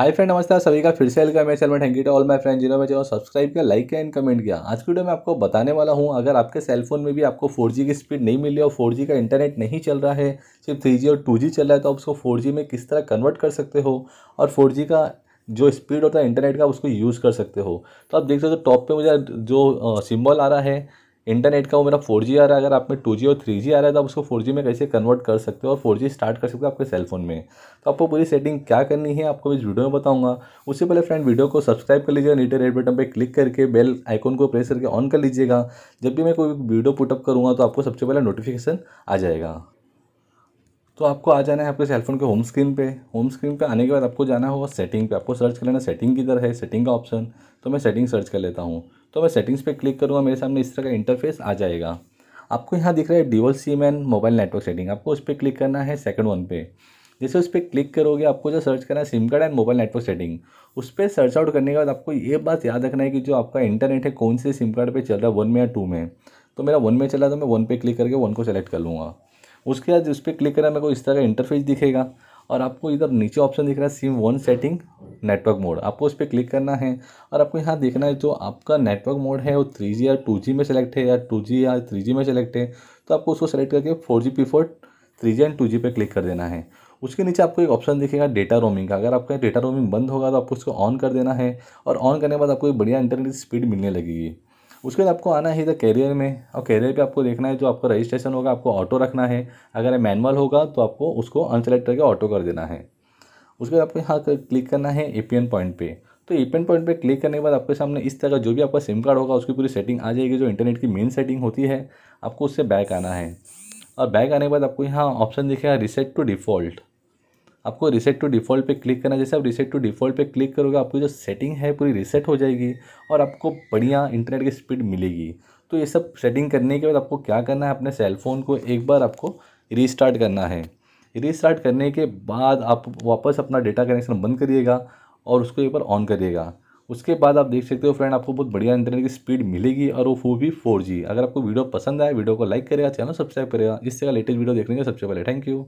hi friend नमस्कार सभी का फिर से वेलकम है चैनल में thank you to all my friend जिन्होंने चैनल सब्सक्राइब किया लाइक किया एंड कमेंट किया आज की वीडियो में आपको बताने वाला हूं अगर आपके सेलफोन में भी आपको 4G की स्पीड नहीं मिली और 4G का इंटरनेट नहीं चल रहा है सिर्फ 3G और 2G चल रहा है तो आप उसको फोर में किस तरह कन्वर्ट कर सकते हो और फोर का जो स्पीड होता है इंटरनेट का उसको यूज़ कर सकते हो तो आप देख सकते हो टॉप पर मुझे जो सिम्बॉल आ रहा है इंटरनेट का वो मेरा फोर जी आ रहा है अगर आप में टू जी और थ्री जी आ रहा है तो आप उसको फोर जी में कैसे कन्वर्ट कर सकते हो और फोर जी स्टार्ट कर सकते हो आपके सेलफोन में तो आपको पूरी सेटिंग क्या करनी है आपको इस वीडियो में बताऊंगा उससे पहले फ्रेंड वीडियो को सब्सक्राइब कर लीजिएगा नीटे रेड बटन पर क्लिक करके बेल आइकॉन को प्रेस करके ऑन कर लीजिएगा जब भी मैं कोई वीडियो पुटअप करूँगा तो आपको सबसे पहले नोटिफिकेशन आ जाएगा तो आपको आ जाना है आपके सेलफोन के होम स्क्रीन पे होम स्क्रीन पे आने के बाद आपको जाना होगा सेटिंग पे आपको सर्च कर लेना सेटिंग किधर है सेटिंग का ऑप्शन तो मैं सेटिंग सर्च कर लेता हूँ तो मैं सेटिंग्स पे क्लिक करूँगा मेरे सामने इस तरह का इंटरफेस आ जाएगा आपको यहाँ दिख रहा है dual sim and mobile network setting आपको उस पर क्लिक करना है सेकंड वन पे जैसे उस पर क्लिक करोगे आपको जो सर्च करना है sim card and mobile network setting उस पर सर्च आउट करने के बाद आपको ये बात याद रखना है कि जो आपका इंटरनेट है कौन से सिम कार्ड पर चल रहा है वन में या टू में तो मेरा वन में चला तो मैं वन पे क्लिक करके वन को सेलेक्ट कर लूँगा उसके बाद उस पर क्लिक करा मेरे को इस तरह का इंटरफेस दिखेगा और आपको इधर नीचे ऑप्शन दिख रहा है sim one setting network mode आपको उस पर क्लिक करना है और आपको यहाँ देखना है जो आपका नेटवर्क मोड है वो थ्री जी या टू जी में सेलेक्ट है या टू जी या थ्री जी में सेलेक्ट है तो आपको उसको सेलेक्ट करके four G P four three G and two G पर क्लिक कर देना है उसके नीचे आपको एक ऑप्शन दिखेगा डेटा रोमिंग का अगर आपका डेटा रोमिंग बंद होगा तो आपको उसको ऑन कर देना है और ऑन करने के बाद आपको एक बढ़िया इंटरनेट स्पीड मिलने लगेगी उसके बाद आपको आना है इधर कैरियर में और कैरियर पे आपको देखना है जो आपका रजिस्ट्रेशन होगा आपको ऑटो रखना है अगर मैनुअल होगा तो आपको उसको अनसेलेक्ट करके ऑटो कर देना है उसके बाद आपको यहाँ क्लिक करना है ए पॉइंट पे तो ए पॉइंट पर क्लिक करने के बाद आपके सामने इस तरह का जो भी आपका सिम कार्ड होगा उसकी पूरी सेटिंग आ जाएगी जो इंटरनेट की मेन सेटिंग होती है आपको उससे बैक आना है और बैक आने के बाद आपको यहाँ ऑप्शन दिखेगा रिसेट टू डिफ़ॉल्ट आपको रिसेट टू डिफ़ॉल्ट पे क्लिक करना जैसे आप रिसेट टू डिफ़ॉल्ट पे क्लिक करोगे आपकी जो सेटिंग है पूरी रिसेट हो जाएगी और आपको बढ़िया इंटरनेट की स्पीड मिलेगी तो ये सब सेटिंग करने के बाद आपको क्या करना है अपने सेलफोन को एक बार आपको रीस्टार्ट करना है रीस्टार्ट करने के बाद आप वापस अपना डेटा कनेक्शन बंद करिएगा और उसको एक बार ऑन करिएगा उसके बाद आप देख सकते हो फ्रेंड आपको बहुत बढ़िया इंटरनेट की स्पीड मिलेगी और वो फो भी फोर जी अगर आपको वीडियो पसंद आए वीडियो को लाइक करेगा चैनल सब्सक्राइब करेगा इससे का लेटेस्ट वीडियो देखने का सबसे पहले थैंक यू